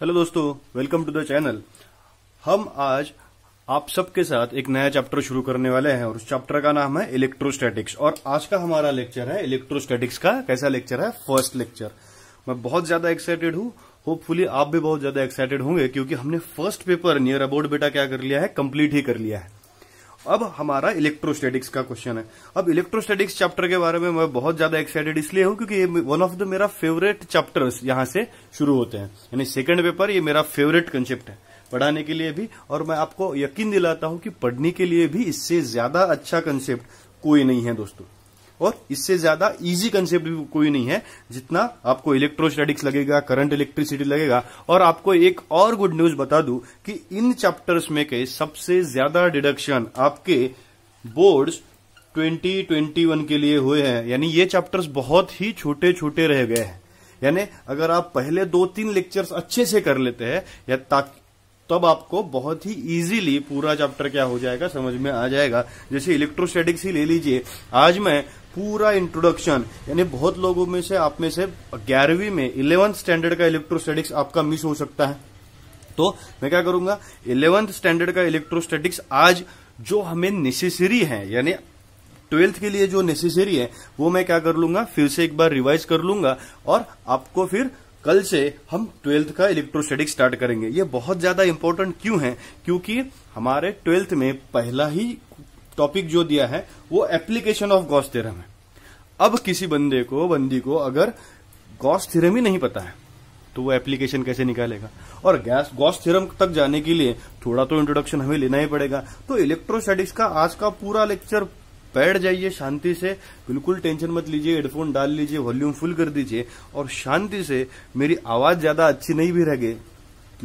Hello दोस्तों welcome to the channel हम आज आप सबके साथ एक नया चैप्टर शुरू करने वाले हैं और उस चैप्टर का नाम है इलेक्ट्रोस्टैटिक्स और आज का हमारा लेक्चर है इलेक्ट्रोस्टैटिक्स का कैसा लेक्चर है फर्स्ट लेक्चर मैं बहुत ज्यादा एक्साइटेड हूँ होपफुली आप भी बहुत ज्यादा एक्साइटेड होंगे क्योंकि हमने फर्स्ट पेपर नियर अबाउट बेटा क्या कर लिया है कम्प्लीट ही कर लिया है अब हमारा इलेक्ट्रोस्टैटिक्स का क्वेश्चन है अब इलेक्ट्रोस्टैटिक्स चैप्टर के बारे में मैं बहुत ज्यादा एक्साइटेड इसलिए हूं क्योंकि ये वन ऑफ द मेरा फेवरेट चैप्टर्स यहां से शुरू होते हैं यानी सेकंड पेपर ये मेरा फेवरेट कंसेप्ट है पढ़ाने के लिए भी और मैं आपको यकीन दिलाता हूं कि पढ़ने के लिए भी इससे ज्यादा अच्छा कंसेप्ट कोई नहीं है दोस्तों और इससे ज्यादा इजी कंसेप्ट भी कोई नहीं है जितना आपको इलेक्ट्रोस्टैटिक्स लगेगा करंट इलेक्ट्रिसिटी लगेगा और आपको एक और गुड न्यूज बता दू कि इन चैप्टर्स में के सबसे ज्यादा डिडक्शन आपके बोर्ड्स 2021 के लिए हुए हैं यानी ये चैप्टर्स बहुत ही छोटे छोटे रह गए हैं यानी अगर आप पहले दो तीन लेक्चर्स अच्छे से कर लेते हैं या ताकि तब आपको बहुत ही इजीली पूरा चैप्टर क्या हो जाएगा समझ में आ जाएगा जैसे इलेक्ट्रोस्टैटिक्स ही ले लीजिए आज मैं पूरा इंट्रोडक्शन यानी बहुत लोगों में से आप में से ग्यारहवीं में इलेवंथ स्टैंडर्ड का इलेक्ट्रोस्टैटिक्स आपका मिस हो सकता है तो मैं क्या करूंगा इलेवंथ स्टैंडर्ड का इलेक्ट्रोस्टैटिक्स आज जो हमें नेसेसरी है यानी ट्वेल्थ के लिए जो नेसेसरी है वो मैं क्या कर लूंगा फिर से एक बार रिवाइज कर लूंगा और आपको फिर कल से हम ट्वेल्थ का इलेक्ट्रोस्टैटिक स्टार्ट करेंगे ये बहुत ज्यादा इंपॉर्टेंट क्यों है क्योंकि हमारे ट्वेल्थ में पहला ही टॉपिक जो दिया है वो एप्लीकेशन ऑफ गॉस थ्योरम है अब किसी बंदे को बंदी को अगर गॉस थ्योरम ही नहीं पता है तो वो एप्लीकेशन कैसे निकालेगा और गैस गॉस थ्योरम तक जाने के लिए थोड़ा तो इंट्रोडक्शन हमें लेना ही पड़ेगा तो इलेक्ट्रोस्टैटिक्स का आज का पूरा लेक्चर बैठ जाइए शांति से बिल्कुल टेंशन मत लीजिए हेडफोन डाल लीजिए वॉल्यूम फुल कर दीजिए और शांति से मेरी आवाज़ ज़्यादा अच्छी नहीं भी रहेगी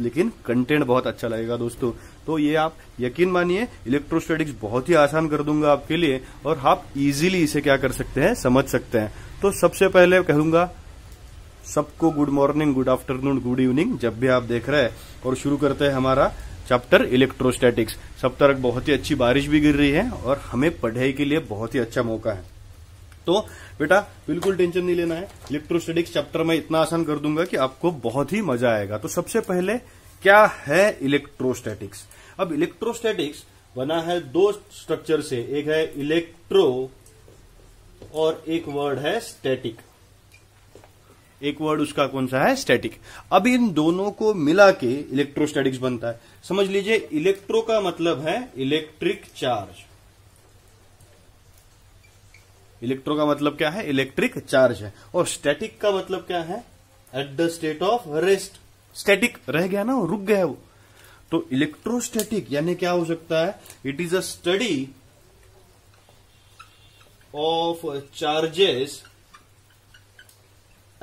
लेकिन कंटेंट बहुत अच्छा लगेगा दोस्तों तो ये आप यकीन मानिए इलेक्ट्रोस्टैटिक्स बहुत ही आसान कर दूंगा आपके लिए और आप इजीली इसे क्या कर सकते हैं समझ सकते हैं तो सबसे पहले कहूंगा सबको good morning good afternoon good evening जब भी आप देख रहे हैं और शुरू करते हैं हमारा चैप्टर इलेक्ट्रोस्टैटिक्स सब तरह बहुत ही अच्छी बारिश भी गिर रही है और हमें पढ़ाई के लिए बहुत ही अच्छा मौका है तो बेटा बिल्कुल टेंशन नहीं लेना है इलेक्ट्रोस्टैटिक्स चैप्टर में इतना आसान कर दूंगा कि आपको बहुत ही मजा आएगा तो सबसे पहले क्या है इलेक्ट्रोस्टैटिक्स अब इलेक्ट्रोस्टैटिक्स बना है दो स्ट्रक्चर से एक है इलेक्ट्रो और एक वर्ड है स्टैटिक एक वर्ड उसका कौन सा है स्टैटिक अब इन दोनों को मिला के इलेक्ट्रोस्टैटिक्स बनता है समझ लीजिए इलेक्ट्रो का मतलब है इलेक्ट्रिक चार्ज इलेक्ट्रो का मतलब क्या है इलेक्ट्रिक चार्ज है और स्टैटिक का मतलब क्या है at the state of rest static रह गया ना रुक गया वो तो इलेक्ट्रोस्टैटिक यानी क्या हो सकता है it is a study of charges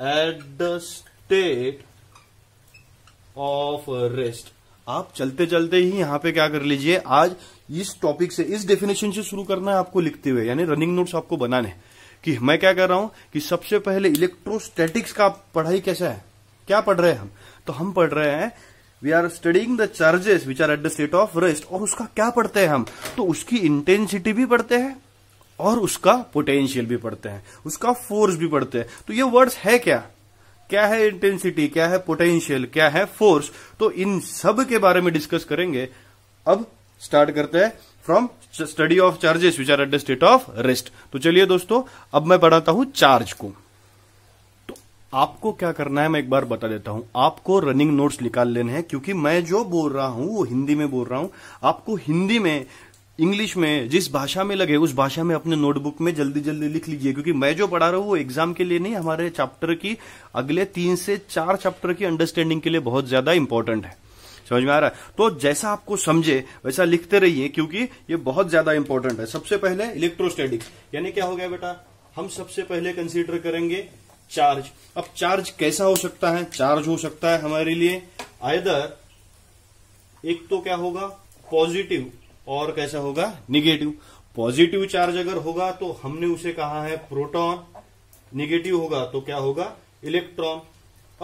at the state of rest आप चलते चलते ही यहां पे क्या कर लीजिए आज इस टॉपिक से इस डेफिनेशन से शुरू करना है आपको लिखते हुए यानी रनिंग नोट्स आपको बनाने कि मैं क्या कर रहा हूं कि सबसे पहले इलेक्ट्रोस्टैटिक्स का पढ़ाई कैसा है क्या पढ़ रहे हैं हम तो हम पढ़ रहे हैं we are studying the charges which are at the state of rest और उसका क्या पढ़ते हैं हम तो उसकी इंटेंसिटी भी पढ़ते हैं और उसका पोटेंशियल भी पढ़ते हैं उसका फोर्स भी पढ़ते हैं तो ये वर्ड्स है क्या क्या है इंटेंसिटी क्या है पोटेंशियल क्या है फोर्स तो इन सब के बारे में डिस्कस करेंगे अब स्टार्ट करते हैं from study of charges which are at the state of rest तो चलिए दोस्तों अब मैं पढ़ाता हूं चार्ज को तो आपको क्या करना है मैं एक बार बता देता हूं आपको रनिंग नोट्स निकाल लेने हैं क्योंकि मैं जो बोल रहा हूं वो हिंदी में बोल रहा हूं आपको हिंदी में इंग्लिश में जिस भाषा में लगे उस भाषा में अपने नोटबुक में जल्दी जल्दी लिख लीजिए क्योंकि मैं जो पढ़ा रहा हूँ वो एग्जाम के लिए नहीं हमारे चैप्टर की अगले तीन से चार चैप्टर की अंडरस्टैंडिंग के लिए बहुत ज्यादा इंपॉर्टेंट है समझ में आ रहा है तो जैसा आपको समझे वैसा लिखते रहिए क्योंकि ये बहुत ज्यादा इंपॉर्टेंट है सबसे पहले इलेक्ट्रोस्टैटिक्स यानी क्या हो गया बेटा हम सबसे पहले कंसिडर करेंगे चार्ज अब चार्ज कैसा हो सकता है चार्ज हो सकता है हमारे लिए आयदर एक तो क्या होगा पॉजिटिव और कैसा होगा निगेटिव पॉजिटिव चार्ज अगर होगा तो हमने उसे कहा है प्रोटॉन निगेटिव होगा तो क्या होगा इलेक्ट्रॉन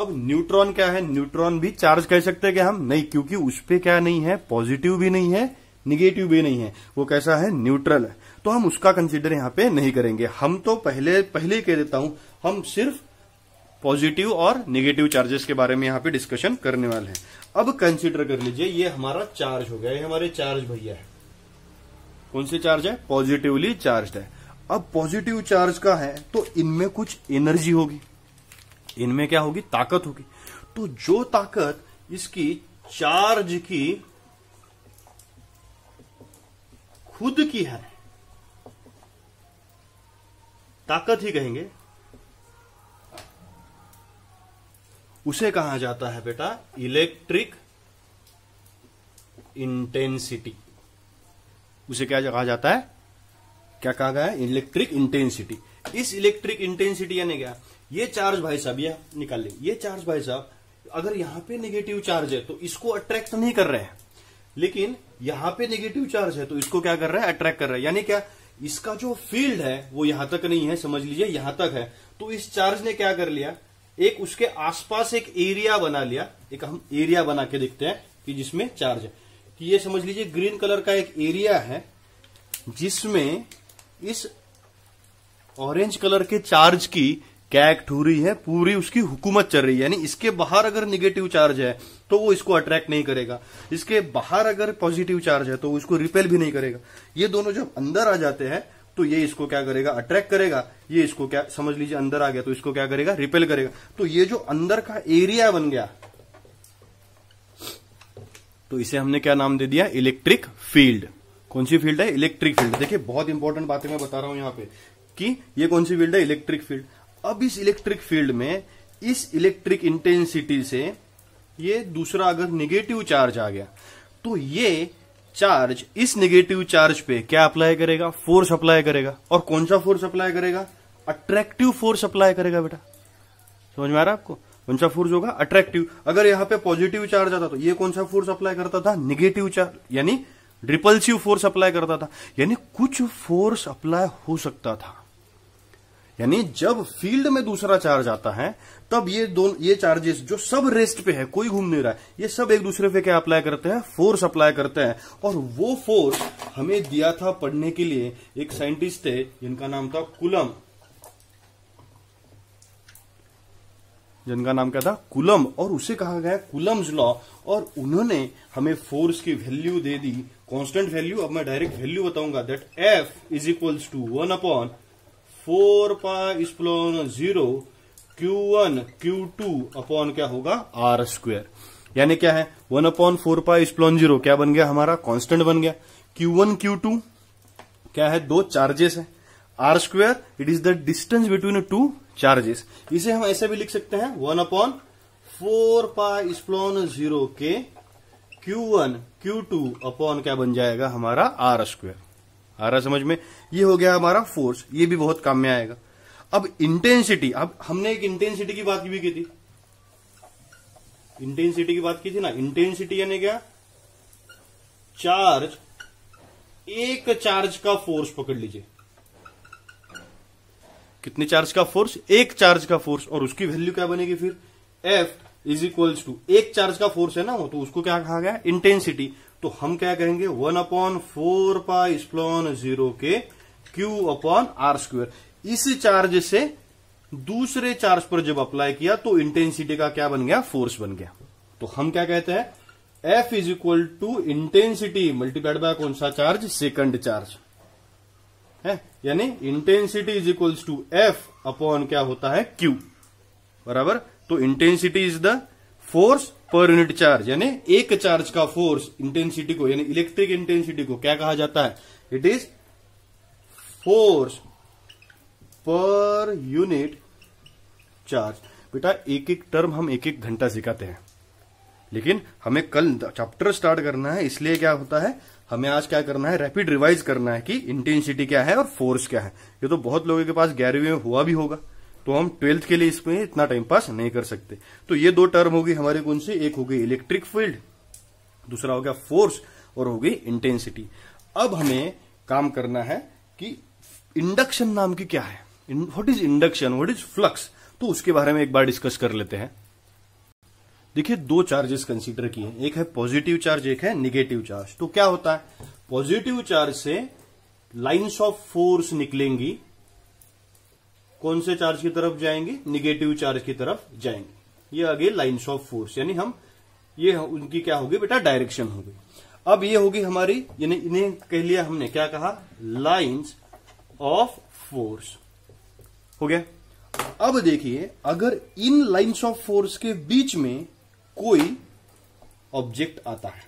अब न्यूट्रॉन क्या है न्यूट्रॉन भी चार्ज कह सकते हैं कि हम नहीं क्योंकि उस पर क्या नहीं है पॉजिटिव भी नहीं है निगेटिव भी नहीं है वो कैसा है न्यूट्रल है तो हम उसका कंसिडर यहां पे नहीं करेंगे हम तो पहले पहले कह देता हूं हम सिर्फ पॉजिटिव और निगेटिव चार्जेस के बारे में यहां पे डिस्कशन करने वाले हैं अब कंसिडर कर लीजिए ये हमारा चार्ज हो गया ये हमारे चार्ज भैया है कौन सी चार्ज है पॉजिटिवली चार्ज है अब पॉजिटिव चार्ज का है तो इनमें कुछ एनर्जी होगी इनमें क्या होगी ताकत होगी तो जो ताकत इसकी चार्ज की खुद की है ताकत ही कहेंगे उसे कहा जाता है बेटा इलेक्ट्रिक इंटेंसिटी उसे क्या कहा जाता है क्या कहा गया है इलेक्ट्रिक इंटेंसिटी इस इलेक्ट्रिक इंटेंसिटी यानी क्या ये चार्ज भाई साहब ये निकाल ले ये चार्ज भाई साहब अगर यहां पे नेगेटिव चार्ज है तो इसको अट्रैक्ट नहीं कर रहे हैं लेकिन यहां पे नेगेटिव चार्ज है तो इसको क्या कर रहा है अट्रैक्ट कर रहा है यानी क्या इसका जो फील्ड है वो यहां तक नहीं है समझ लीजिए यहां तक है तो इस चार्ज ने क्या कर लिया एक उसके आसपास एक एरिया बना लिया एक हम एरिया बना के देखते हैं कि जिसमें चार्ज है कि ये समझ लीजिए ग्रीन कलर का एक एरिया है जिसमें इस ऑरेंज कलर के चार्ज की क्या रही है पूरी उसकी हुकूमत चल रही है यानी इसके बाहर अगर निगेटिव चार्ज है तो वो इसको अट्रैक्ट नहीं करेगा इसके बाहर अगर पॉजिटिव चार्ज है तो इसको रिपेल भी नहीं करेगा ये दोनों जब अंदर आ जाते हैं तो ये इसको क्या करेगा अट्रैक्ट करेगा ये इसको क्या समझ लीजिए अंदर आ गया तो इसको क्या करेगा रिपेल करेगा तो ये जो अंदर का एरिया बन गया तो इसे हमने क्या नाम दे दिया इलेक्ट्रिक फील्ड कौन सी फील्ड है इलेक्ट्रिक फील्ड देखिए बहुत इंपॉर्टेंट बातें मैं बता रहा हूं यहां पे कि ये कौन सी फील्ड है इलेक्ट्रिक फील्ड अब इस इलेक्ट्रिक फील्ड में इस इलेक्ट्रिक इंटेंसिटी से ये दूसरा अगर निगेटिव चार्ज आ गया तो ये चार्ज इस निगेटिव चार्ज पे क्या अप्लाई करेगा फोर्स अप्लाई करेगा और कौन सा फोर्स अप्लाई करेगा अट्रैक्टिव फोर्स अप्लाई करेगा बेटा समझ में आ रहा है आपको कौन सा फोर्स होगा अट्रैक्टिव अगर यहाँ पे पॉजिटिव चार्ज आता तो ये कौन सा फोर्स अप्लाई करता था निगेटिव चार्ज यानी रिपल्सिव फोर्स अप्लाई करता था यानी कुछ फोर्स अप्लाई हो सकता था यानी जब फील्ड में दूसरा चार्ज आता है तब ये दोनों ये चार्जेस जो सब रेस्ट पे है कोई घूम नहीं रहा है ये सब एक दूसरे पे क्या अप्लाई करते हैं फोर्स अप्लाई करते हैं और वो फोर्स हमें दिया था पढ़ने के लिए एक साइंटिस्ट थे जिनका नाम था कुलम जिनका नाम क्या था कुलम और उसे कहा गया कुलम्स लॉ और उन्होंने हमें फोर्स की वैल्यू दे दी कांस्टेंट वैल्यू अब मैं डायरेक्ट वैल्यू बताऊंगा that F is equals to one upon four pi zero Q one Q two upon क्या होगा आर स्क्वेयर यानी क्या है one upon four pi zero क्या बन गया हमारा कॉन्स्टेंट बन गया क्यू वन क्यू टू क्या है दो चार्जेस है R square it is the distance between two charges इसे हम ऐसे भी लिख सकते हैं one upon four pi epsilon zero के Q one Q two upon क्या बन जाएगा हमारा आर स्क्वेयर आ रहा समझ में ये हो गया हमारा फोर्स ये भी बहुत काम में आएगा अब इंटेंसिटी अब हमने एक इंटेंसिटी की बात भी की थी इंटेंसिटी की बात की थी ना इंटेंसिटी यानी क्या चार्ज एक चार्ज का फोर्स पकड़ लीजिए कितने चार्ज का फोर्स एक चार्ज का फोर्स और उसकी वैल्यू क्या बनेगी फिर एफ इज इक्वल्स टू एक चार्ज का फोर्स है ना वो तो उसको क्या कहा गया इंटेंसिटी तो हम क्या कहेंगे one upon four pi epsilon zero के क्यू अपॉन आर स्क्वेयर इस चार्ज से दूसरे चार्ज पर जब अप्लाई किया तो इंटेंसिटी का क्या बन गया फोर्स बन गया तो हम क्या कहते हैं F is equal to intensity multiplied by कौन सा चार्ज सेकंड चार्ज यानी intensity is equals to F upon क्या होता है क्यू बराबर तो intensity is the force per unit charge यानी एक चार्ज का फोर्स इंटेंसिटी को यानी इलेक्ट्रिक इंटेंसिटी को क्या कहा जाता है it is force per unit charge बेटा एक एक टर्म हम एक एक घंटा सिखाते हैं लेकिन हमें कल चैप्टर स्टार्ट करना है इसलिए क्या होता है हमें आज क्या करना है रैपिड रिवाइज करना है कि इंटेंसिटी क्या है और फोर्स क्या है ये तो बहुत लोगों के पास ग्यारहवीं में हुआ भी होगा तो हम ट्वेल्थ के लिए इसमें इतना टाइम पास नहीं कर सकते तो ये दो टर्म होगी हमारे कौन से एक होगी इलेक्ट्रिक फील्ड दूसरा हो गया फोर्स और होगी इंटेंसिटी अब हमें काम करना है कि इंडक्शन नाम की क्या है what is induction what is flux तो उसके बारे में एक बार डिस्कस कर लेते हैं देखिए दो चार्जेस कंसीडर किए एक है पॉजिटिव चार्ज एक है निगेटिव चार्ज तो क्या होता है पॉजिटिव चार्ज से लाइंस ऑफ फोर्स निकलेंगी कौन से चार्ज की तरफ जाएंगे निगेटिव चार्ज की तरफ जाएंगे ये आगे लाइन्स ऑफ फोर्स यानी हम ये उनकी क्या होगी बेटा डायरेक्शन होगी अब ये होगी हमारी यानी इन्हें कह लिया हमने क्या कहा लाइन्स ऑफ फोर्स हो गया अब देखिए अगर इन लाइन्स ऑफ फोर्स के बीच में कोई ऑब्जेक्ट आता है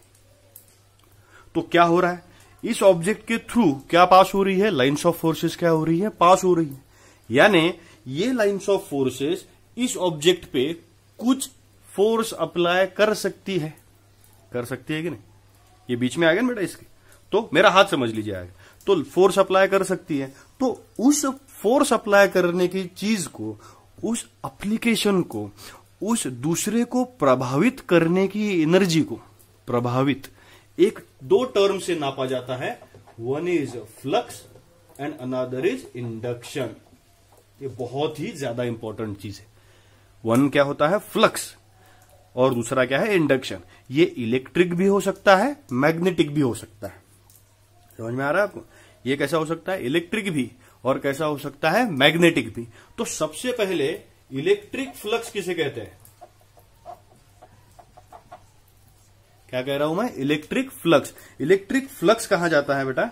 तो क्या हो रहा है इस ऑब्जेक्ट के थ्रू क्या पास हो रही है लाइन्स ऑफ फोर्सेस क्या हो रही है पास हो रही है यानी ये लाइन्स ऑफ फोर्सेस इस ऑब्जेक्ट पे कुछ फोर्स अप्लाई कर सकती है कर सकती है कि नहीं ये बीच में आ गया ना बेटा इसके तो मेरा हाथ समझ लीजिए आएगा तो फोर्स अप्लाई कर सकती है तो उस फोर्स अप्लाई करने की चीज को उस एप्लीकेशन को उस दूसरे को प्रभावित करने की एनर्जी को प्रभावित एक दो टर्म से नापा जाता है one is flux and another is induction ये बहुत ही ज्यादा इंपॉर्टेंट चीज है वन क्या होता है फ्लक्स और दूसरा क्या है इंडक्शन ये इलेक्ट्रिक भी हो सकता है मैग्नेटिक भी हो सकता है समझ में आ रहा है आपको ये कैसा हो सकता है इलेक्ट्रिक भी और कैसा हो सकता है मैग्नेटिक भी तो सबसे पहले इलेक्ट्रिक फ्लक्स किसे कहते हैं क्या कह रहा हूं मैं इलेक्ट्रिक फ्लक्स इलेक्ट्रिक फ्लक्स कहा जाता है बेटा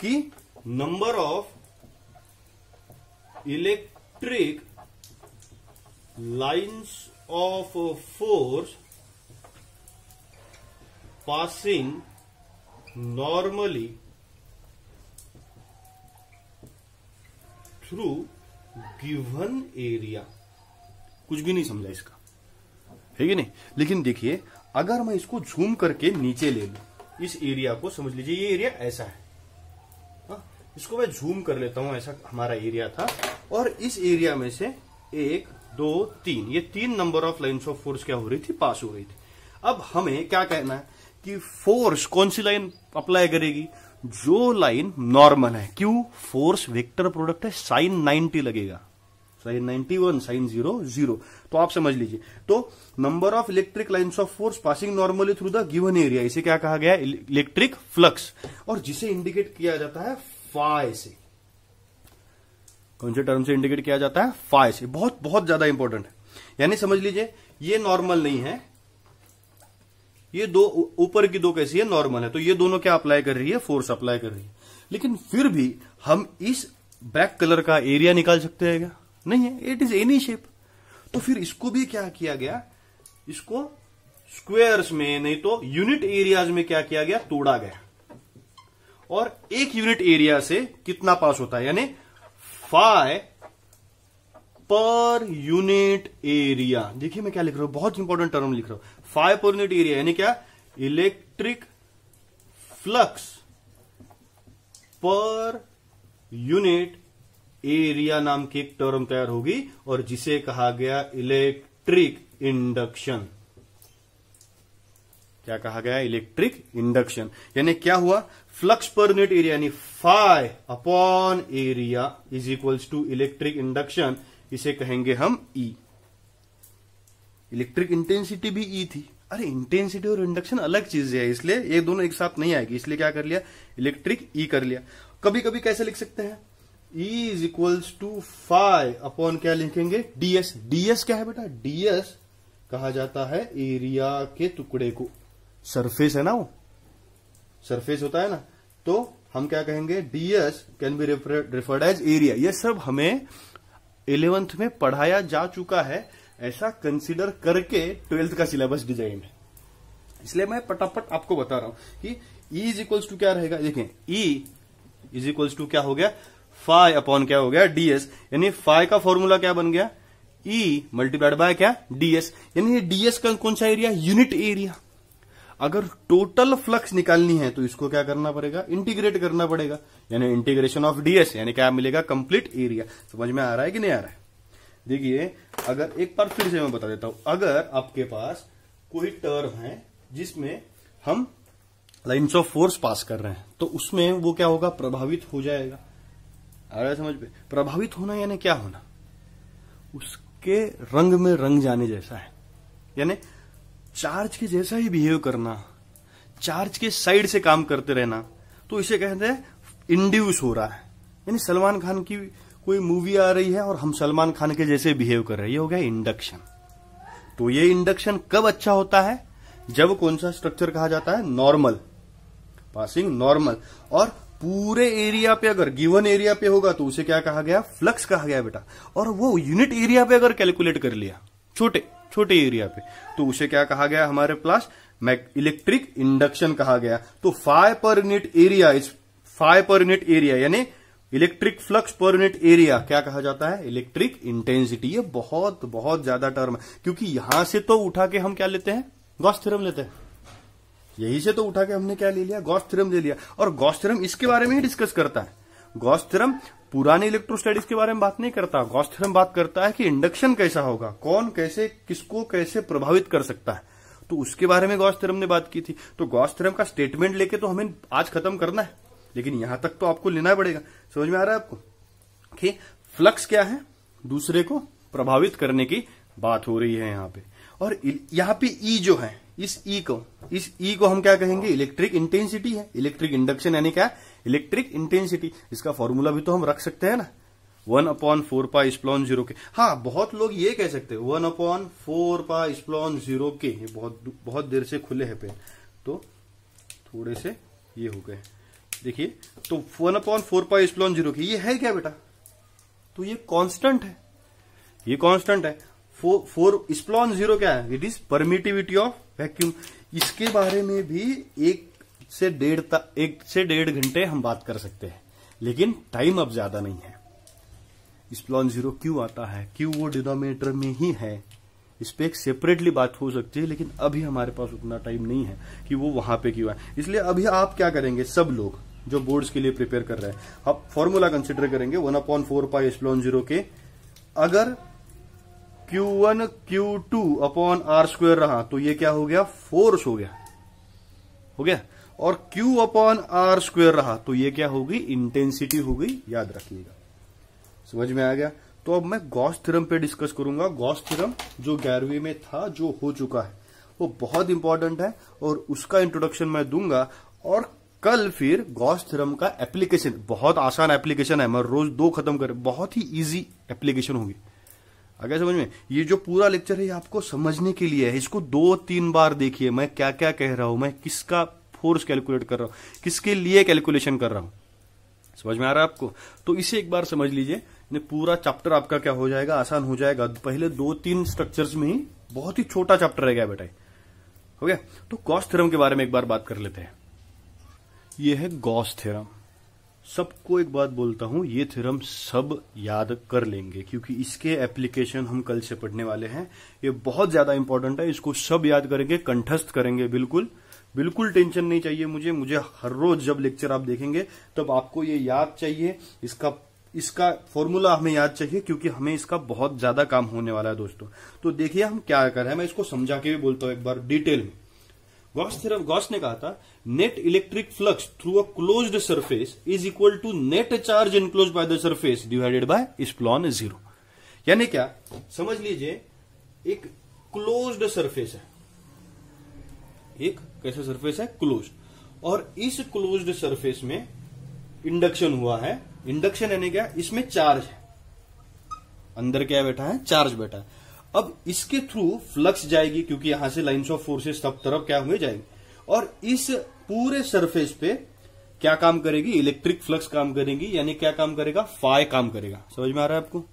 कि number of electric lines of force passing normally through given area कुछ भी नहीं समझा इसका है कि नहीं लेकिन देखिए अगर मैं इसको झूम करके नीचे ले लू इस एरिया को समझ लीजिए ये एरिया ऐसा है आ, हाँ, इसको मैं झूम कर लेता हूं ऐसा हमारा एरिया था और इस एरिया में से एक दो तीन ये तीन number of lines of force क्या हो रही थी पास हो रही थी अब हमें क्या कहना है कि फोर्स कौन सी लाइन अप्लाई करेगी जो लाइन नॉर्मल है क्यों फोर्स वेक्टर प्रोडक्ट है साइन 90 लगेगा sine one sine zero zero तो आप समझ लीजिए तो number of electric lines of force passing normally through the given area इसे क्या कहा गया इलेक्ट्रिक फ्लक्स और जिसे इंडिकेट किया जाता है फाइ से कौन से टर्म से इंडिकेट किया जाता है फाइ से बहुत बहुत ज्यादा इंपॉर्टेंट है यानी समझ लीजिए ये नॉर्मल नहीं है ये दो ऊपर की दो कैसी है नॉर्मल है तो ये दोनों क्या अप्लाई कर रही है फोर्स अप्लाई कर रही है लेकिन फिर भी हम इस ब्लैक कलर का एरिया निकाल सकते हैं क्या नहीं है इट इज एनी शेप तो फिर इसको भी क्या किया गया इसको स्क्वेयर्स में नहीं तो यूनिट एरियाज में क्या किया गया तोड़ा गया और एक यूनिट एरिया से कितना पास होता है यानी फाइव पर यूनिट एरिया देखिए मैं क्या लिख रहा हूं बहुत इंपॉर्टेंट टर्म लिख रहा हूं फाइव पर यूनिट एरिया यानी क्या electric flux per unit area नाम की एक टर्म तैयार होगी और जिसे कहा गया इलेक्ट्रिक इंडक्शन क्या कहा गया इलेक्ट्रिक इंडक्शन यानी क्या हुआ फ्लक्स पर यूनिट एरिया यानी phi upon area is equals to electric induction इसे कहेंगे हम ई e। इलेक्ट्रिक इंटेंसिटी भी ई e थी अरे इंटेंसिटी और इंडक्शन अलग चीजें है इसलिए ये दोनों एक साथ नहीं आएगी इसलिए क्या कर लिया इलेक्ट्रिक ई e कर लिया कभी कभी कैसे लिख सकते हैं E is equals to phi upon क्या लिखेंगे डीएस डीएस क्या है बेटा डीएस कहा जाता है एरिया के टुकड़े को सरफेस है ना वो सरफेस होता है ना तो हम क्या कहेंगे DS can be referred as area ये सब हमें इलेवेंथ में पढ़ाया जा चुका है ऐसा कंसिडर करके ट्वेल्थ का सिलेबस डिजाइन है इसलिए मैं पटापट आपको बता रहा हूं कि ई इज इक्वल्स टू क्या रहेगा देखें ई इज इक्वल्स टू क्या हो गया फाइ अपॉन क्या हो गया डीएस यानी फाइ का फॉर्मूला क्या बन गया ई मल्टीप्लाइड बाय क्या डीएस यानी डीएस का कौन सा एरिया यूनिट एरिया अगर टोटल फ्लक्स निकालनी है तो इसको क्या करना पड़ेगा इंटीग्रेट करना पड़ेगा यानी इंटीग्रेशन ऑफ डीएस यानी क्या मिलेगा कंप्लीट एरिया समझ में आ रहा है कि नहीं आ रहा है देखिए अगर एक बार फिर से मैं बता देता हूं अगर आपके पास कोई टर्म है जिसमें हम लाइन्स ऑफ फोर्स पास कर रहे हैं तो उसमें वो क्या होगा प्रभावित हो जाएगा है समझ पे प्रभावित होना यानी क्या होना उसके रंग में रंग जाने जैसा है यानी चार्ज के जैसा ही बिहेव करना चार्ज के साइड से काम करते रहना तो इसे कहते हैं इंड्यूस हो रहा है यानी सलमान खान की कोई मूवी आ रही है और हम सलमान खान के जैसे बिहेव कर रहे हैं ये हो गया इंडक्शन तो ये इंडक्शन कब अच्छा होता है जब कौन सा स्ट्रक्चर कहा जाता है नॉर्मल पासिंग नॉर्मल और पूरे एरिया पे अगर गिवन एरिया पे होगा तो उसे क्या कहा गया फ्लक्स कहा गया बेटा और वो यूनिट एरिया पे अगर कैलकुलेट कर लिया छोटे छोटे एरिया पे तो उसे क्या कहा गया हमारे पास इलेक्ट्रिक इंडक्शन कहा गया तो phi per unit area is phi per unit area यानी electric flux per unit area क्या कहा जाता है इलेक्ट्रिक इंटेंसिटी ये बहुत बहुत ज्यादा टर्म है क्योंकि यहां से तो उठा के हम क्या लेते हैं गॉस थ्योरम लेते हैं यही से तो उठा के हमने क्या ले लिया गौस्थिरम ले लिया और गौस्थिरम इसके बारे में ही डिस्कस करता है गौस्थिरम पुराने इलेक्ट्रोस्टैटिक्स के बारे में बात नहीं करता गौस्थिरम बात करता है कि इंडक्शन कैसा होगा कौन कैसे किसको कैसे प्रभावित कर सकता है तो उसके बारे में गौस्थिरम ने बात की थी तो गौस्थिरम का स्टेटमेंट लेके तो हमें आज खत्म करना है लेकिन यहां तक तो आपको लेना पड़ेगा समझ में आ रहा है आपको कि फ्लक्स क्या है दूसरे को प्रभावित करने की बात हो रही है यहां पे और यहां पे ई जो है इस ई e को इस ई e को हम क्या कहेंगे इलेक्ट्रिक इंटेंसिटी है इलेक्ट्रिक इंडक्शन यानी क्या इलेक्ट्रिक इंटेंसिटी इसका फॉर्मूला भी तो हम रख सकते हैं ना one upon four pi epsilon zero के हाँ बहुत लोग ये कह सकते हैं one upon four pi epsilon zero के ये बहुत बहुत देर से खुले हैं पेन तो थोड़े से ये हो गए देखिए तो one upon four pi epsilon zero के ये है क्या बेटा तो ये कांस्टेंट है ये कांस्टेंट है फोर स्प्लॉन जीरो क्या है it is permittivity of vacuum इसके बारे में भी एक से डेढ़ एक से डेढ़ घंटे हम बात कर सकते हैं लेकिन टाइम अब ज्यादा नहीं है स्प्लॉन जीरो क्यों आता है क्यों वो डिनोमिनेटर में ही है इस पर एक सेपरेटली बात हो सकती है लेकिन अभी हमारे पास उतना टाइम नहीं है कि वो वहां पे क्यों है इसलिए अभी आप क्या करेंगे सब लोग जो बोर्ड्स के लिए प्रिपेयर कर रहे हैं आप फॉर्मूला कंसिडर करेंगे one upon four pi epsilon zero के अगर Q1 Q2 upon R square रहा तो ये क्या हो गया फोर्स हो गया हो गया और Q अपॉन आर स्क्वेयर रहा तो ये क्या हो गई इंटेंसिटी हो गई याद रखिएगा समझ में आ गया तो अब मैं गॉस थ्योरम पे डिस्कस करूंगा गॉस थ्योरम जो ग्यारहवीं में था जो हो चुका है वो बहुत इंपॉर्टेंट है और उसका इंट्रोडक्शन मैं दूंगा और कल फिर गॉस थ्योरम का एप्लीकेशन बहुत आसान एप्लीकेशन है मैं रोज दो खत्म कर बहुत ही इजी एप्लीकेशन होगी अगर समझ में ये जो पूरा लेक्चर है ये आपको समझने के लिए है इसको दो तीन बार देखिए मैं क्या क्या कह रहा हूं मैं किसका फोर्स कैलकुलेट कर रहा हूं किसके लिए कैलकुलेशन कर रहा हूं समझ में आ रहा है आपको तो इसे एक बार समझ लीजिए पूरा चैप्टर आपका क्या हो जाएगा आसान हो जाएगा पहले दो तीन स्ट्रक्चर्स में ही बहुत ही छोटा चैप्टर गया बेटा हो गया तो गॉस थ्योरम के बारे में एक बार बात कर लेते हैं यह है गॉस थ्योरम सबको एक बात बोलता हूं ये थ्योरम सब याद कर लेंगे क्योंकि इसके एप्लीकेशन हम कल से पढ़ने वाले हैं ये बहुत ज्यादा इंपॉर्टेंट है इसको सब याद करेंगे कंठस्थ करेंगे बिल्कुल बिल्कुल टेंशन नहीं चाहिए मुझे मुझे हर रोज जब लेक्चर आप देखेंगे तब आपको ये याद चाहिए इसका इसका फॉर्मूला हमें याद चाहिए क्योंकि हमें इसका बहुत ज्यादा काम होने वाला है दोस्तों तो देखिए हम क्या कर रहे हैं मैं इसको समझा के भी बोलता हूं एक बार डिटेल में गॉस थ्योरम गॉस ने कहा था net electric flux through a closed surface is equal to net charge enclose by the surface divided by epsilon zero यानी क्या समझ लीजिए एक क्लोज्ड सरफेस है एक कैसा सरफेस है क्लोज और इस क्लोज्ड सरफेस में इंडक्शन हुआ है इंडक्शन यानी क्या इसमें चार्ज है अंदर क्या बैठा है चार्ज बैठा है अब इसके थ्रू फ्लक्स जाएगी क्योंकि यहां से लाइन्स ऑफ फोर्सेस सब तरफ क्या हुए जाएंगे और इस पूरे सरफेस पे क्या काम करेगी इलेक्ट्रिक फ्लक्स काम करेगी यानी क्या काम करेगा फाय काम करेगा समझ में आ रहा है आपको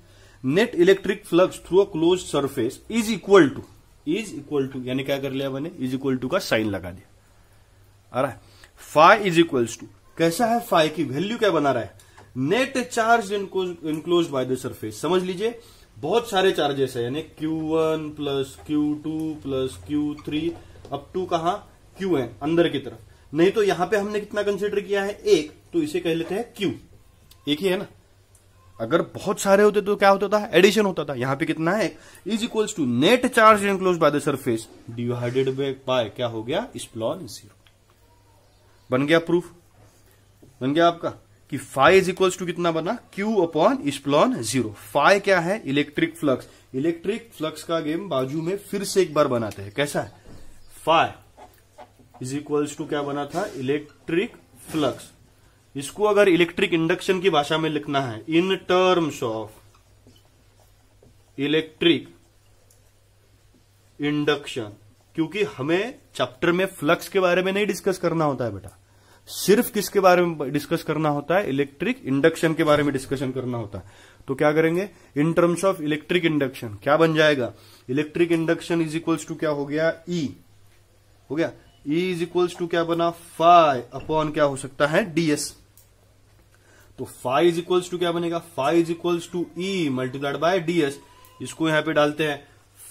net electric flux through a close surface is equal to is equal to यानी क्या कर लिया मैंने इज इक्वल टू का साइन लगा दिया आ रहा है फाय इज इक्वल टू कैसा है फाय की वैल्यू क्या बना रहा है net charge enclose by the surface समझ लीजिए बहुत सारे चार्जेस है यानी Q one plus Q two plus Q three up to कहा क्यू एन अंदर की तरफ नहीं तो यहां पे हमने कितना कंसिडर किया है एक तो इसे कह लेते हैं क्यू एक ही है ना अगर बहुत सारे होते तो क्या होता था एडिशन होता था यहां पे कितना है is equals to net charge enclose by the surface divided by क्या हो गया स्प्लॉन जीरो बन गया प्रूफ बन गया आपका कि फाइव इज इक्वल्स टू कितना बना Q upon epsilon zero five क्या है इलेक्ट्रिक फ्लक्स इलेक्ट्रिक फ्लक्स का गेम बाजू में फिर से एक बार बनाते हैं कैसा है फाइव इज इक्वल टू क्या बना था इलेक्ट्रिक फ्लक्स इसको अगर इलेक्ट्रिक इंडक्शन की भाषा में लिखना है in terms of electric induction क्योंकि हमें चैप्टर में फ्लक्स के बारे में नहीं डिस्कस करना होता है बेटा सिर्फ किसके बारे में डिस्कस करना होता है इलेक्ट्रिक इंडक्शन के बारे में डिस्कशन करना होता है तो क्या करेंगे in terms of electric induction क्या बन जाएगा electric induction is equals to क्या हो गया ई e. हो गया ई इज इक्वल्स टू क्या बना फाइ अपॉन क्या हो सकता है डीएस तो फाइव इज इक्वल्स टू क्या बनेगा five is equals to E multiplied by DS इसको यहां पे डालते हैं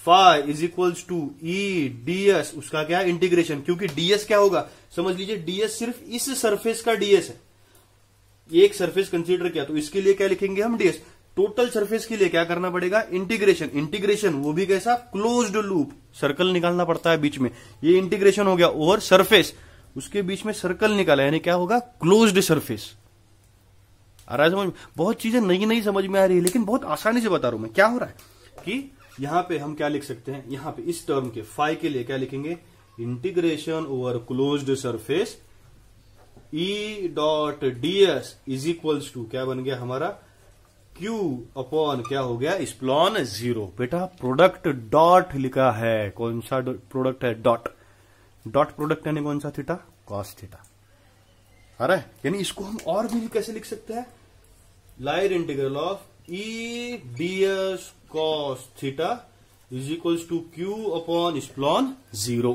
five is equals to E DS उसका क्या है इंटीग्रेशन क्योंकि डीएस क्या होगा समझ लीजिए डीएस सिर्फ इस सरफेस का डीएस है एक सरफेस कंसीडर किया तो इसके लिए क्या लिखेंगे हम डीएस टोटल सरफेस के लिए क्या करना पड़ेगा इंटीग्रेशन इंटीग्रेशन वो भी कैसा क्लोज्ड लूप सर्कल निकालना पड़ता है बीच में ये इंटीग्रेशन हो गया ओवर सरफेस उसके बीच में सर्कल निकाला यानी क्या होगा क्लोज्ड सरफेस आ रहा है समझ में बहुत चीजें नई नई समझ में आ रही है लेकिन बहुत आसानी से बता रहा हूं मैं क्या हो रहा है कि यहां पे हम क्या लिख सकते हैं यहां पे इस टर्म के फाइव के लिए क्या लिखेंगे integration over close surface E dot D S is equals to क्या बन गया हमारा क्यू अपॉन क्या हो गया स्प्लॉन जीरो बेटा प्रोडक्ट डॉट लिखा है कौन सा प्रोडक्ट है डॉट डॉट प्रोडक्ट यानी कौन सा थीटा कॉस थीटा अरे यानी इसको हम और भी कैसे लिख सकते हैं light integral of E D S cos theta is equals to Q upon epsilon zero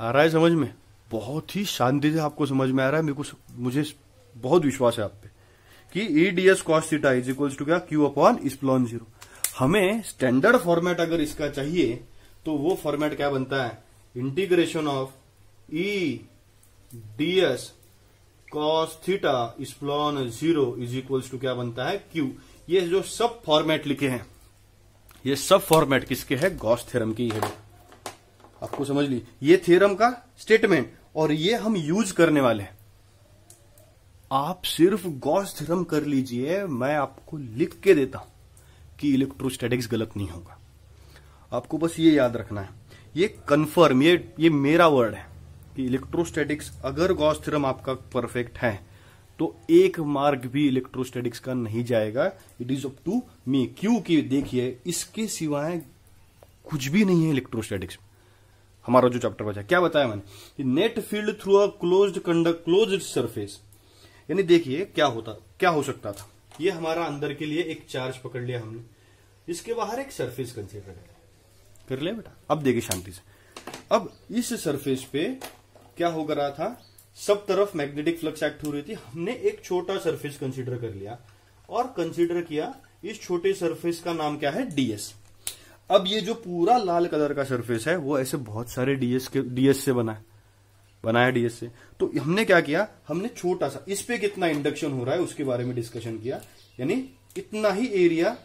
आ रहा है समझ में बहुत ही शांति से आपको समझ में आ रहा है मेरे को मुझे बहुत विश्वास है आप पे कि E D S cos theta is equals to क्या क्यू अपॉन स्प्लॉन जीरो हमें स्टैंडर्ड फॉर्मेट अगर इसका चाहिए तो वो फॉर्मेट क्या बनता है integration of E D S cos theta epsilon zero is equals to क्या बनता है क्यू ये जो सब फॉर्मेट लिखे हैं ये सब फॉर्मेट किसके है गॉस थ्योरम की है आपको समझ ली ये थ्योरम का स्टेटमेंट और ये हम यूज करने वाले हैं आप सिर्फ गॉस थ्योरम कर लीजिए मैं आपको लिख के देता हूं कि इलेक्ट्रोस्टैटिक्स गलत नहीं होगा आपको बस ये याद रखना है ये कंफर्म ये ये मेरा वर्ड है कि इलेक्ट्रोस्टैटिक्स अगर गॉस थ्योरम आपका परफेक्ट है तो एक मार्ग भी इलेक्ट्रोस्टैटिक्स का नहीं जाएगा it is up to me क्योंकि देखिए इसके सिवाय कुछ भी नहीं है इलेक्ट्रोस्टैटिक्स हमारा जो चैप्टर बचा क्या बताया मैंने net field through a close conduct close surface यानी देखिए क्या होता क्या हो सकता था ये हमारा अंदर के लिए एक चार्ज पकड़ लिया हमने इसके बाहर एक सरफेस कंसीडर कर लिया बेटा अब देखिए शांति से अब इस सरफेस पे क्या हो रहा था सब तरफ मैग्नेटिक फ्लक्स एक्ट हो रही थी हमने एक छोटा सरफेस कंसीडर कर लिया और कंसीडर किया इस छोटे सरफेस का नाम क्या है डीएस अब ये जो पूरा लाल कलर का सरफेस है वो ऐसे बहुत सारे डीएस के डीएस से बना है बनाया डीएस से तो हमने क्या किया हमने छोटा सा इस पे कितना इंडक्शन हो रहा है उसके बारे में डिस्कशन किया यानी इतना ही एरिया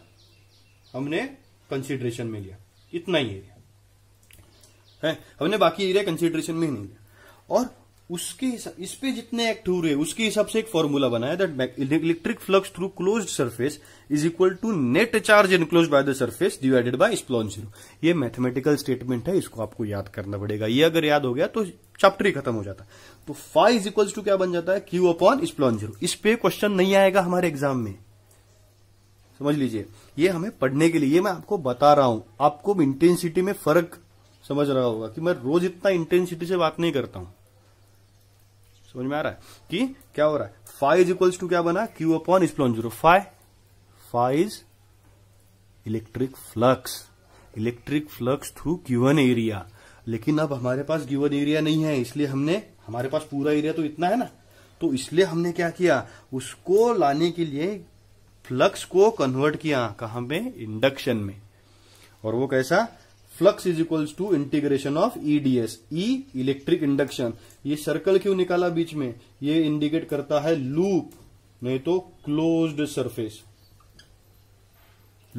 हमने कंसिडरेशन में लिया इतना ही एरिया है हमने बाकी एरिया कंसिडरेशन में ही नहीं लिया और उसके इस पे जितने एक्ट हो रहे हैं उसके हिसाब से एक फॉर्मूला बनाया that electric flux through close surface is equal to net charge enclose by the surface divided by epsilon zero ये मैथमेटिकल स्टेटमेंट है इसको आपको याद करना पड़ेगा ये अगर याद हो गया तो चैप्टर ही खत्म हो जाता तो फाइव इज इक्वल टू क्या बन जाता है क्यू अपॉन स्प्लॉन जीरो इस पे क्वेश्चन नहीं आएगा हमारे एग्जाम में समझ लीजिए ये हमें पढ़ने के लिए मैं आपको बता रहा हूं आपको इंटेंसिटी में फर्क समझ रहा होगा कि मैं रोज इतना इंटेंसिटी से बात नहीं करता हूं समझ में आ रहा है कि क्या हो रहा है फाइव इज इक्वल्स टू क्या बना Q upon epsilon zero five five is electric flux electric flux through given area लेकिन अब हमारे पास गिवन एरिया नहीं है इसलिए हमने हमारे पास पूरा एरिया तो इतना है ना तो इसलिए हमने क्या किया उसको लाने के लिए फ्लक्स को कन्वर्ट किया कहा में इंडक्शन में और वो कैसा flux is equals to integration of EDS e E e electric induction ये सर्कल क्यों निकाला बीच में ये इंडिकेट करता है लूप नहीं तो क्लोज्ड सरफेस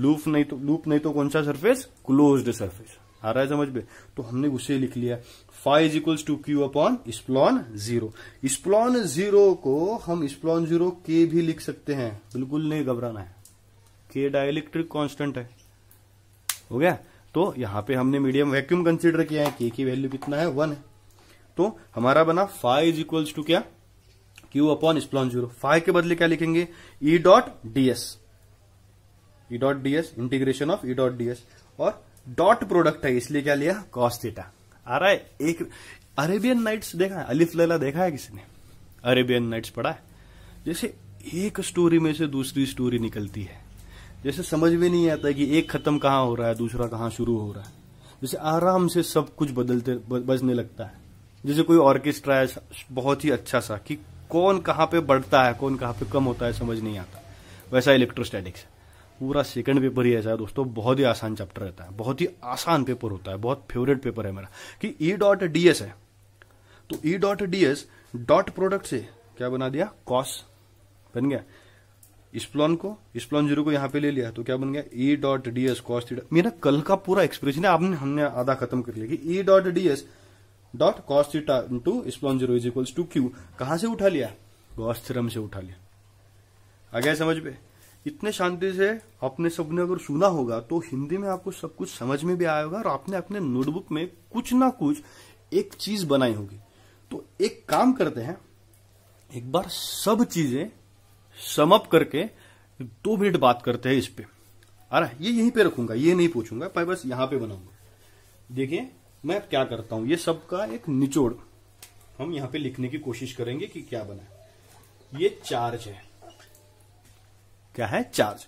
लूप नहीं तो लूप नहीं तो कौन सा सरफेस क्लोज्ड सरफेस आ रहा है समझ में तो हमने उसे लिख लिया five is equals to Q upon epsilon zero epsilon zero को हम स्प्लॉन जीरो के भी लिख सकते हैं बिल्कुल नहीं घबराना है के डायलेक्ट्रिक कॉन्स्टेंट है हो गया तो यहाँ पे हमने मीडियम वैक्यूम कंसिडर किया है के की वैल्यू कितना है वन है तो हमारा बना फाइव इज इक्वल्स टू क्या Q upon epsilon zero five के बदले क्या लिखेंगे E dot DS E dot DS integration of E dot DS और डॉट प्रोडक्ट है इसलिए क्या लिया कॉस थीटा आ रहा है एक अरेबियन नाइट्स देखा है अलिफ लैला देखा है किसी ने अरेबियन नाइट्स पढ़ा है जैसे एक स्टोरी में से दूसरी स्टोरी निकलती है जैसे समझ में नहीं आता कि एक खत्म कहाँ हो रहा है दूसरा कहाँ शुरू हो रहा है जैसे आराम से सब कुछ बदलते बजने लगता है जैसे कोई ऑर्केस्ट्रा है बहुत ही अच्छा सा कि कौन कहाँ पे बढ़ता है कौन कहाँ पे कम होता है समझ नहीं आता वैसा इलेक्ट्रोस्टैटिक्स पूरा सेकंड पेपर ही ऐसा है दोस्तों बहुत ही आसान चैप्टर रहता है बहुत ही आसान पेपर होता है बहुत फेवरेट पेपर है मेरा कि ई डॉट डी एस है तो E dot D S dot product से क्या बना दिया कॉस बन गया स्प्लॉन को स्प्लॉन जीरो को यहाँ पे ले लिया तो क्या बन गया A dot D S cos theta मेरा कल का पूरा एक्सप्रेशन है आपने हमने आधा खत्म कर लिया कि A dot D S dot cos theta to epsilon zero is equals to Q कहां से उठा लिया गॉस थ्योरम से उठा लिया आ गया समझ में इतने शांति से आपने सबने अगर सुना होगा तो हिंदी में आपको सब कुछ समझ में भी आया होगा और आपने अपने नोटबुक में कुछ ना कुछ एक चीज बनाई होगी तो एक काम करते हैं एक बार सब चीजें समअप करके दो मिनट बात करते हैं इस पे अरे ये यहीं पे रखूंगा ये नहीं पूछूंगा पर बस यहां पे बनाऊंगा देखिए मैं क्या करता हूं ये सब का एक निचोड़ हम यहां पे लिखने की कोशिश करेंगे कि क्या बना ये चार्ज है क्या है चार्ज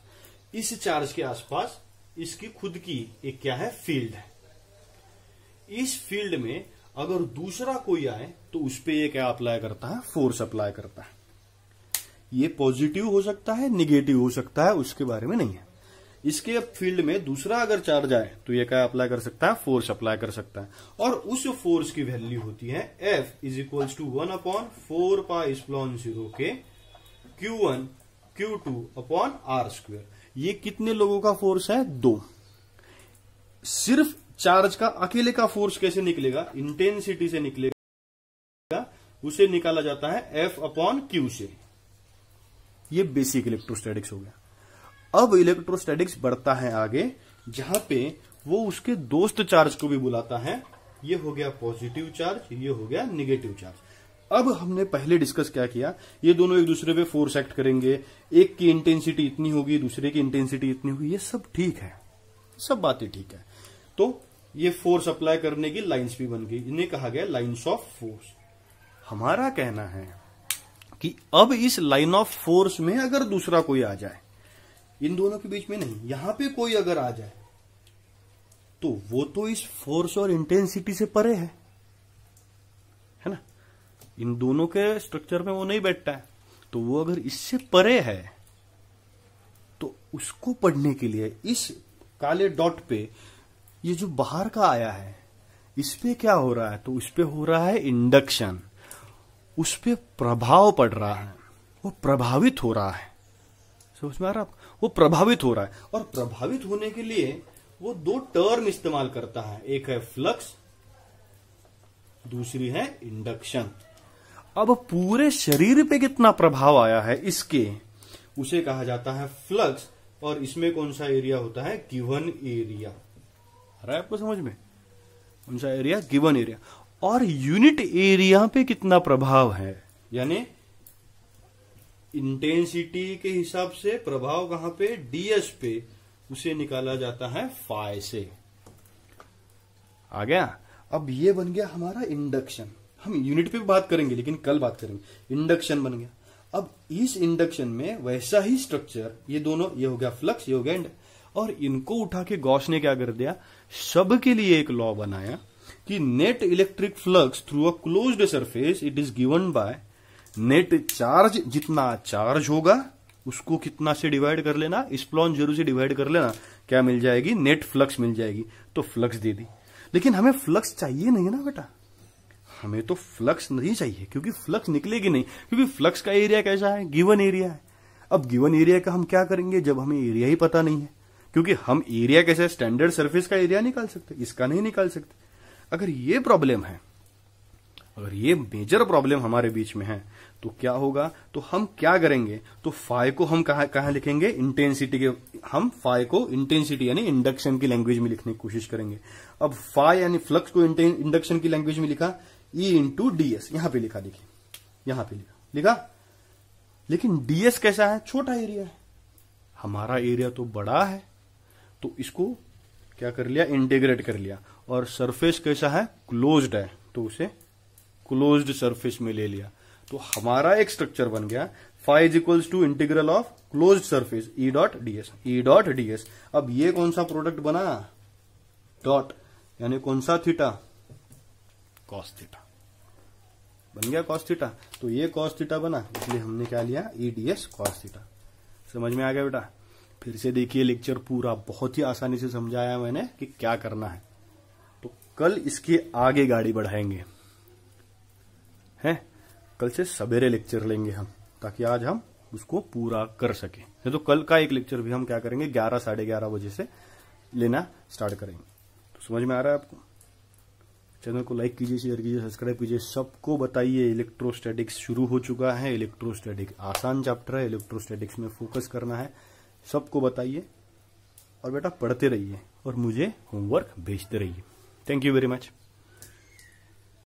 इस चार्ज के आसपास इसकी खुद की एक क्या है फील्ड है इस फील्ड में अगर दूसरा कोई आए तो उस पर यह क्या अप्लाई करता है फोर्स अप्लाई करता है ये पॉजिटिव हो सकता है निगेटिव हो सकता है उसके बारे में नहीं है इसके फील्ड में दूसरा अगर चार्ज आए तो ये क्या अप्लाई कर सकता है फोर्स अप्लाई कर सकता है और उस फोर्स की वैल्यू होती है F is equal to one upon four pi epsilon zero के Q one Q two upon R square ये कितने लोगों का फोर्स है दो सिर्फ चार्ज का अकेले का फोर्स कैसे निकलेगा इंटेंसिटी से निकलेगा उसे निकाला जाता है एफ अपॉन क्यू से ये बेसिक इलेक्ट्रोस्टैटिक्स हो गया अब इलेक्ट्रोस्टैटिक्स बढ़ता है आगे जहां पे वो उसके दोस्त चार्ज को भी बुलाता है ये हो गया पॉजिटिव चार्ज ये हो गया निगेटिव चार्ज अब हमने पहले डिस्कस क्या किया ये दोनों एक दूसरे पे फोर्स एक्ट करेंगे एक की इंटेंसिटी इतनी होगी दूसरे की इंटेंसिटी इतनी होगी ये सब ठीक है सब बातें ठीक है तो ये फोर्स अप्लाई करने की लाइंस भी बन गई इन्हें कहा गया लाइंस ऑफ फोर्स हमारा कहना है कि अब इस लाइन ऑफ फोर्स में अगर दूसरा कोई आ जाए इन दोनों के बीच में नहीं यहां पे कोई अगर आ जाए तो वो तो इस फोर्स और इंटेंसिटी से परे है है ना इन दोनों के स्ट्रक्चर में वो नहीं बैठता है तो वो अगर इससे परे है तो उसको पढ़ने के लिए इस काले डॉट पे ये जो बाहर का आया है इस पे क्या हो रहा है तो इस पे हो रहा है इंडक्शन उस पर प्रभाव पड़ रहा है वो प्रभावित हो रहा है समझ में आ रहा है वो प्रभावित हो रहा है और प्रभावित होने के लिए वो दो टर्म इस्तेमाल करता है एक है फ्लक्स दूसरी है इंडक्शन अब पूरे शरीर पे कितना प्रभाव आया है इसके उसे कहा जाता है फ्लक्स और इसमें कौन सा एरिया होता है गिवन एरिया आ रहा है आपको समझ में कौन सा एरिया गिवन एरिया और यूनिट एरिया पे कितना प्रभाव है यानी इंटेंसिटी के हिसाब से प्रभाव कहां पे डीएस पे उसे निकाला जाता है फाइ से आ गया अब ये बन गया हमारा इंडक्शन हम यूनिट पे भी बात करेंगे लेकिन कल बात करेंगे इंडक्शन बन गया अब इस इंडक्शन में वैसा ही स्ट्रक्चर ये दोनों ये हो गया फ्लक्स ये हो गया और इनको उठा के गौश ने क्या कर दिया सब के लिए एक लॉ बनाया कि net electric flux through a closed surface it is given by net charge जितना चार्ज होगा उसको कितना से डिवाइड कर लेना स्प्लॉन जीरो से डिवाइड कर लेना क्या मिल जाएगी नेट फ्लक्स मिल जाएगी तो फ्लक्स दे दी लेकिन हमें फ्लक्स चाहिए नहीं ना बेटा हमें तो फ्लक्स नहीं चाहिए क्योंकि फ्लक्स निकलेगी नहीं क्योंकि फ्लक्स का एरिया कैसा है गिवन एरिया है अब गिवन एरिया का हम क्या करेंगे जब हमें एरिया ही पता नहीं है क्योंकि हम एरिया कैसे स्टैंडर्ड सर्फेस का एरिया निकाल सकते इसका नहीं निकाल सकते अगर ये प्रॉब्लम है अगर ये मेजर प्रॉब्लम हमारे बीच में है तो क्या होगा तो हम क्या करेंगे तो फाय को हम कहा, कहा लिखेंगे इंटेंसिटी के हम फाइव को इंटेंसिटी यानी इंडक्शन की लैंग्वेज में लिखने की कोशिश करेंगे अब फाइव यानी फ्लक्स को इंडक्शन की लैंग्वेज में लिखा ई इंटू डीएस यहां पर लिखा देखिए यहां पर लिखा लिखा लेकिन डीएस कैसा है छोटा एरिया है हमारा एरिया तो बड़ा है तो इसको क्या कर लिया इंटीग्रेट कर लिया और सरफेस कैसा है क्लोज्ड है तो उसे क्लोज्ड सरफेस में ले लिया तो हमारा एक स्ट्रक्चर बन गया five is equals to integral of close surface E dot DS E dot DS अब ये कौन सा प्रोडक्ट बना डॉट यानी कौन सा थीटा कॉस थीटा बन गया कॉस थीटा तो ये कॉस थीटा बना इसलिए हमने क्या लिया ईडीएस कॉस थीटा समझ में आ गया बेटा फिर से देखिए लेक्चर पूरा बहुत ही आसानी से समझाया मैंने कि क्या करना है तो कल इसके आगे गाड़ी बढ़ाएंगे हैं कल से सवेरे लेक्चर लेंगे हम ताकि आज हम उसको पूरा कर सके नहीं तो कल का एक लेक्चर भी हम क्या करेंगे ग्यारह साढ़े ग्यारह बजे से लेना स्टार्ट करेंगे तो समझ में आ रहा है आपको चैनल को लाइक कीजिए शेयर कीजिए सब्सक्राइब कीजिए सबको बताइए इलेक्ट्रोस्टैटिक्स शुरू हो चुका है इलेक्ट्रोस्टैटिक आसान चैप्टर है इलेक्ट्रोस्टैटिक्स में फोकस करना है सबको बताइए और बेटा पढ़ते रहिए और मुझे होमवर्क भेजते रहिए थैंक यू वेरी मच